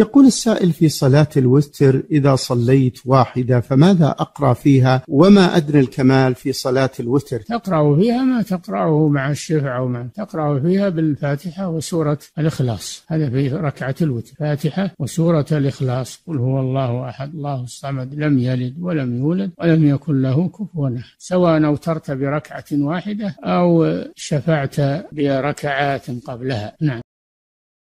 يقول السائل في صلاة الوتر إذا صليت واحدة فماذا أقرأ فيها وما أدنى الكمال في صلاة الوتر تقرأ فيها ما تقرأه مع الشفع أو ما تقرأ فيها بالفاتحة وسورة الإخلاص هذا في ركعة الوتر فاتحة وسورة الإخلاص قل هو الله أحد الله الصمد لم يلد ولم يولد ولم يكن له كفوا سواء أوترت بركعة واحدة أو شفعت بركعات قبلها نعم